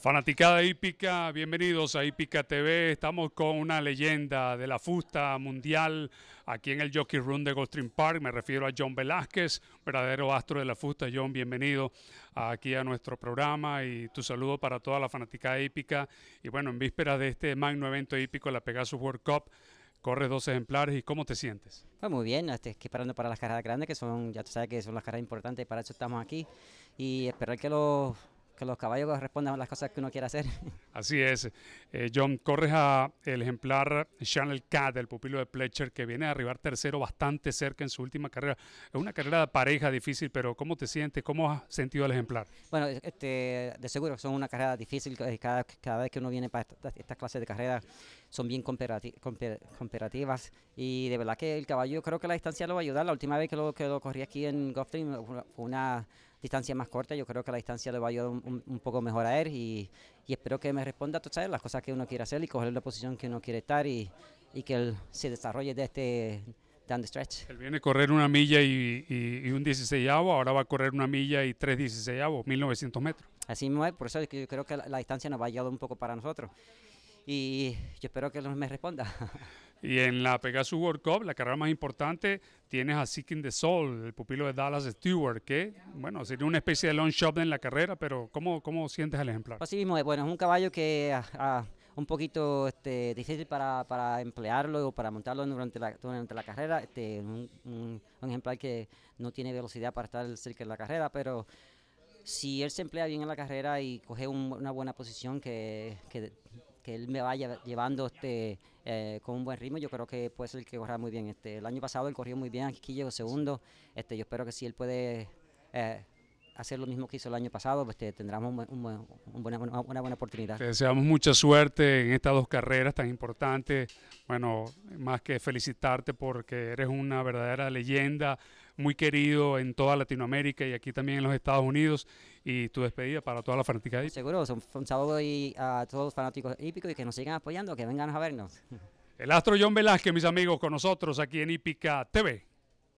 Fanaticada hípica, bienvenidos a Hípica TV. Estamos con una leyenda de la fusta mundial aquí en el Jockey Room de Goldstream Park. Me refiero a John Velázquez, verdadero astro de la fusta. John, bienvenido aquí a nuestro programa y tu saludo para toda la fanaticada hípica. Y bueno, en vísperas de este magno evento hípico, la Pegasus World Cup, corres dos ejemplares y ¿cómo te sientes? Pues muy bien, estoy esperando para las carreras grandes, que son, ya tú sabes que son las carreras importantes, para eso estamos aquí. Y esperar que los que los caballos correspondan a las cosas que uno quiere hacer. Así es. Eh, John, corres a el ejemplar Channel Cat, el pupilo de Pletcher, que viene a arribar tercero bastante cerca en su última carrera. Es una carrera de pareja difícil, pero ¿cómo te sientes? ¿Cómo has sentido el ejemplar? Bueno, este, de seguro son una carrera difícil. Cada, cada vez que uno viene para estas clases de carreras son bien comparativas. Y de verdad que el caballo, creo que la distancia lo va a ayudar. La última vez que lo, que corrí aquí en Gulfstream fue una distancia más corta, yo creo que la distancia le va a ayudar un, poco mejor a él y, espero que me responda a las cosas que uno quiere hacer y coger la posición que uno quiere estar y, que él se desarrolle de este down the stretch. Él viene a correr una milla y, y, un 16 avo ahora va a correr una milla y tres 16 1900 metros. Así mismo es, por eso que yo creo que la distancia nos va a ayudar un poco para nosotros y yo espero que me responda. Y en la Pegasus World Cup, la carrera más importante, tienes a Seeking the Soul, el pupilo de Dallas Stewart, que, bueno, sería una especie de long shot en la carrera, pero ¿cómo, cómo sientes el ejemplar? Así pues mismo, bueno, es un caballo que es ah, ah, un poquito este, difícil para, emplearlo o para montarlo durante la, durante la carrera. Este, un, ejemplar que no tiene velocidad para estar cerca de la carrera, pero si él se emplea bien en la carrera y coge una buena posición que, que, que él me vaya llevando este eh, con un buen ritmo, yo creo que puede ser el que corra muy bien. Este, el año pasado él corrió muy bien, aquí llegó segundo. Este, yo espero que si él puede eh, hacer lo mismo que hizo el año pasado, pues este, tendremos una, buena oportunidad. Te deseamos mucha suerte en estas dos carreras tan importantes. Bueno, más que felicitarte porque eres una verdadera leyenda muy querido en toda Latinoamérica y aquí también en los Estados Unidos. Y tu despedida para toda la fanática ahí. Seguro, un, saludo y a todos los fanáticos hípicos y que nos sigan apoyando, que vengan a vernos. El astro John Velázquez, mis amigos, con nosotros aquí en Hípica TV.